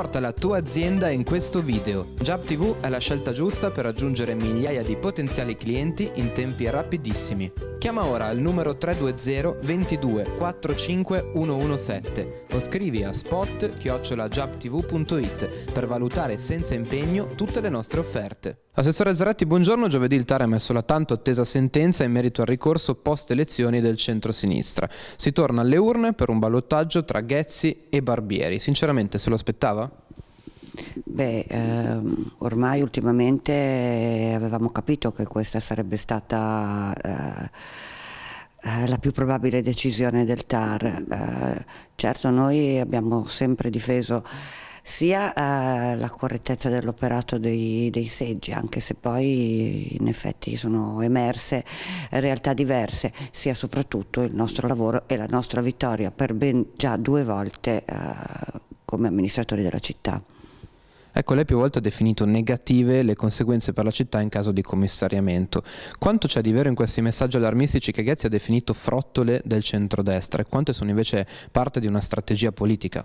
Porta la tua azienda in questo video. JabTV è la scelta giusta per raggiungere migliaia di potenziali clienti in tempi rapidissimi. Chiama ora al numero 320 22 45 117 o scrivi a spot-jabtv.it per valutare senza impegno tutte le nostre offerte. Assessore Azzaretti, buongiorno. Giovedì il TAR ha messo la tanto attesa sentenza in merito al ricorso post-elezioni del centro-sinistra. Si torna alle urne per un ballottaggio tra Ghezzi e Barbieri. Sinceramente se lo aspettava? Beh, ehm, ormai ultimamente avevamo capito che questa sarebbe stata... Eh, eh la più probabile decisione del TAR. Eh, certo noi abbiamo sempre difeso sia eh, la correttezza dell'operato dei, dei, seggi, anche se poi in effetti sono emerse realtà diverse, sia soprattutto il nostro lavoro e la nostra vittoria per ben già due volte eh, come amministratori della città. Ecco, lei più volte ha definito negative le conseguenze per la città in caso di commissariamento. Quanto c'è di vero in questi messaggi allarmistici che Ghezzi ha definito frottole del centrodestra e quante sono invece parte di una strategia politica?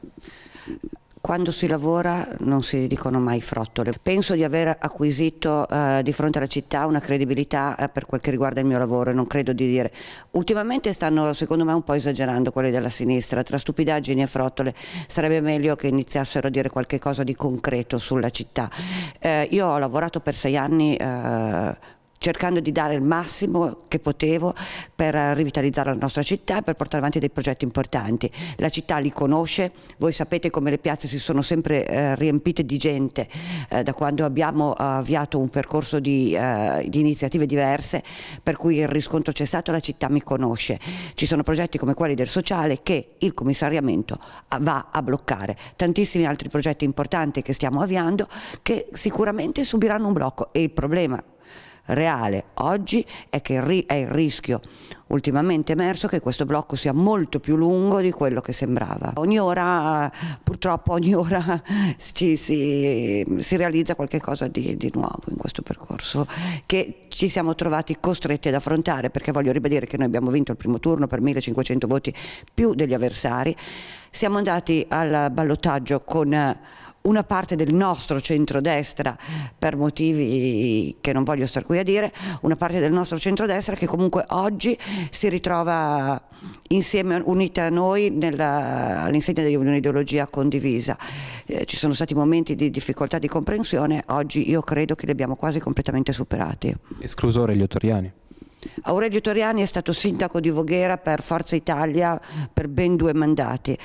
Quando si lavora non si dicono mai frottole. Penso di aver acquisito eh, di fronte alla città una credibilità eh, per quel che riguarda il mio lavoro e non credo di dire. Ultimamente stanno secondo me un po' esagerando quelli della sinistra, tra stupidaggini e frottole sarebbe meglio che iniziassero a dire qualche cosa di concreto sulla città. Eh, io ho lavorato per sei anni eh, cercando di dare il massimo che potevo per rivitalizzare la nostra città e per portare avanti dei progetti importanti. La città li conosce, voi sapete come le piazze si sono sempre eh, riempite di gente eh, da quando abbiamo avviato un percorso di, eh, di iniziative diverse per cui il riscontro c'è stato, la città mi conosce. Ci sono progetti come quelli del sociale che il commissariamento va a bloccare, tantissimi altri progetti importanti che stiamo avviando che sicuramente subiranno un blocco e il problema reale oggi è che è il rischio ultimamente emerso che questo blocco sia molto più lungo di quello che sembrava. Ogni ora, purtroppo ogni ora ci, si, si, realizza qualcosa di, di, nuovo in questo percorso che ci siamo trovati costretti ad affrontare perché voglio ribadire che noi abbiamo vinto il primo turno per 1500 voti più degli avversari, siamo andati al ballottaggio con una parte del nostro centrodestra, per motivi che non voglio star qui a dire, una parte del nostro centrodestra che comunque oggi si ritrova insieme, unita a noi all'insegna di un'ideologia condivisa. Eh, ci sono stati momenti di difficoltà di comprensione, oggi io credo che li abbiamo quasi completamente superati. Escluso Aurelio Toriani. Aurelio Toriani è stato sindaco di Voghera per Forza Italia per ben due mandati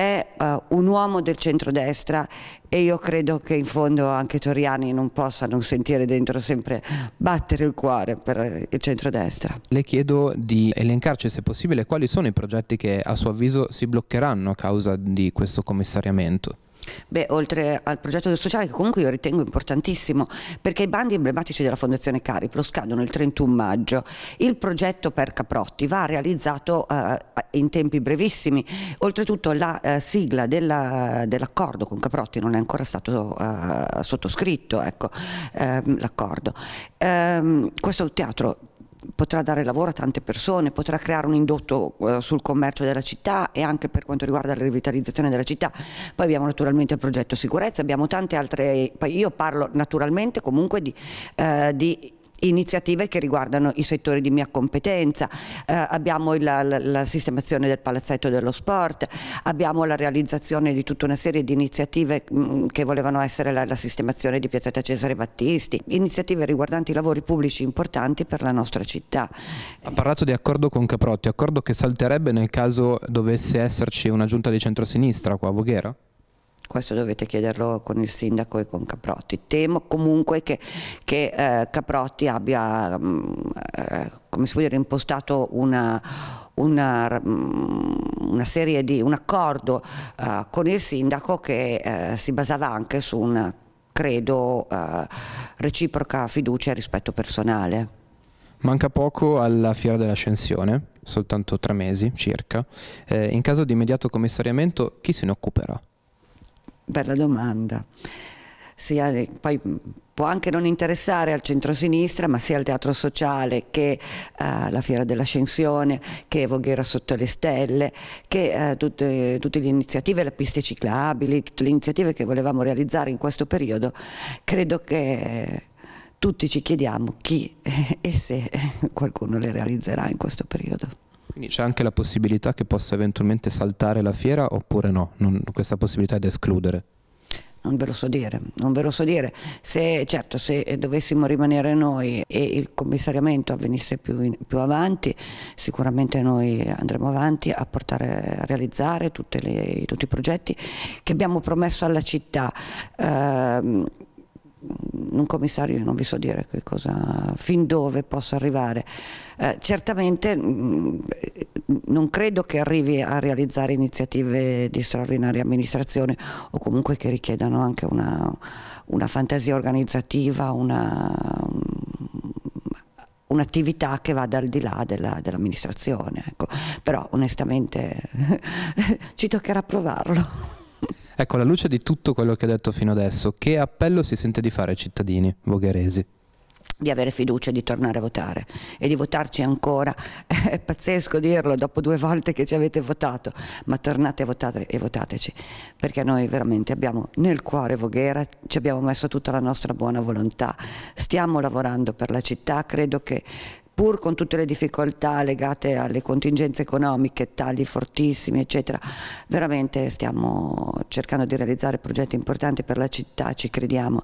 è uh, un uomo del centrodestra e io credo che in fondo anche Toriani non possa non sentire dentro sempre battere il cuore per il centrodestra. Le chiedo di elencarci se possibile quali sono i progetti che a suo avviso si bloccheranno a causa di questo commissariamento. Beh, oltre al progetto sociale che comunque io ritengo importantissimo perché i bandi emblematici della Fondazione Cariplo scadono il 31 maggio. Il progetto per Caprotti va realizzato eh, in tempi brevissimi. Oltretutto la eh, sigla dell'accordo con Caprotti non è ancora stato eh, sottoscritto, ecco, ehm, l'accordo. Ehm, questo teatro potrà dare lavoro a tante persone, potrà creare un indotto eh, sul commercio della città e anche per quanto riguarda la rivitalizzazione della città. Poi abbiamo naturalmente il progetto sicurezza, abbiamo tante altre, io parlo naturalmente comunque di, eh, di iniziative che riguardano i settori di mia competenza, eh, abbiamo il, la, la, sistemazione del palazzetto dello sport, abbiamo la realizzazione di tutta una serie di iniziative mh, mm, che volevano essere la, la, sistemazione di piazzetta Cesare Battisti, iniziative riguardanti lavori pubblici importanti per la nostra città. Ha parlato di accordo con Caprotti, accordo che salterebbe nel caso dovesse esserci una giunta di centrosinistra qua a Voghera? questo dovete chiederlo con il sindaco e con Caprotti. Temo comunque che, che eh, Caprotti abbia mh, mm, eh, come si può dire, impostato una, una, mm, una serie di, un accordo eh, con il sindaco che eh, si basava anche su una, credo, eh, reciproca fiducia e rispetto personale. Manca poco alla fiera dell'ascensione, soltanto tre mesi circa. Eh, in caso di immediato commissariamento, chi se ne occuperà? bella domanda. Sia, eh, poi mm, può anche non interessare al centrosinistra, ma sia al teatro sociale che eh, alla eh, Fiera dell'Ascensione, che Voghera sotto le stelle, che eh, tutte, tutte, le iniziative, le piste ciclabili, tutte le iniziative che volevamo realizzare in questo periodo, credo che eh, tutti ci chiediamo chi e se qualcuno le realizzerà in questo periodo. Quindi c'è anche la possibilità che possa eventualmente saltare la fiera oppure no? Non, questa possibilità è da escludere? Non ve lo so dire, non ve lo so dire. Se, certo, se dovessimo rimanere noi e il commissariamento avvenisse più, in, più avanti, sicuramente noi andremo avanti a, portare, a realizzare le, tutti i progetti che abbiamo promesso alla città. Eh, un commissario io non vi so dire che cosa, fin dove possa arrivare. Eh, certamente mh, mm, mm, non credo che arrivi a realizzare iniziative di straordinaria amministrazione o comunque che richiedano anche una, una fantasia organizzativa, mm, un'attività che vada al di là dell'amministrazione. Dell ecco. Però onestamente ci toccherà provarlo. Ecco, alla luce di tutto quello che ha detto fino adesso, che appello si sente di fare ai cittadini vogheresi? di avere fiducia di tornare a votare e di votarci ancora. È pazzesco dirlo dopo due volte che ci avete votato, ma tornate a votare e votateci, perché noi veramente abbiamo nel cuore Voghera, ci abbiamo messo tutta la nostra buona volontà, stiamo lavorando per la città, credo che pur con tutte le difficoltà legate alle contingenze economiche, tagli fortissimi, eccetera, veramente stiamo cercando di realizzare progetti importanti per la città, ci crediamo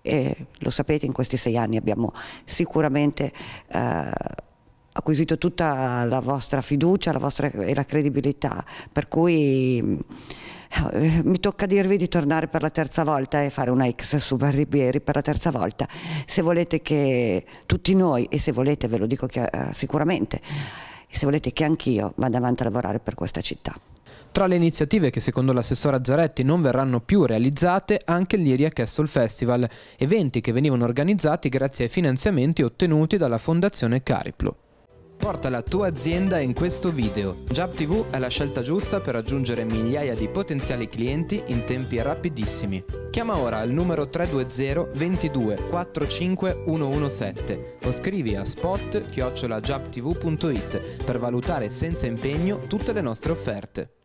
e lo sapete in questi sei anni abbiamo sicuramente eh, acquisito tutta la vostra fiducia la vostra, e la credibilità, per cui eh, mi tocca dirvi di tornare per la terza volta e fare una X su Barribieri per la terza volta. Se volete che tutti noi, e se volete ve lo dico che, uh, sicuramente, e se volete che anch'io vada avanti a lavorare per questa città. Tra le iniziative che secondo l'assessora Zaretti non verranno più realizzate anche l'Iria Castle Festival, eventi che venivano organizzati grazie ai finanziamenti ottenuti dalla Fondazione Cariplo. Porta la tua azienda in questo video. JabTV è la scelta giusta per raggiungere migliaia di potenziali clienti in tempi rapidissimi. Chiama ora al numero 320 22 45 117 o scrivi a spot per valutare senza impegno tutte le nostre offerte.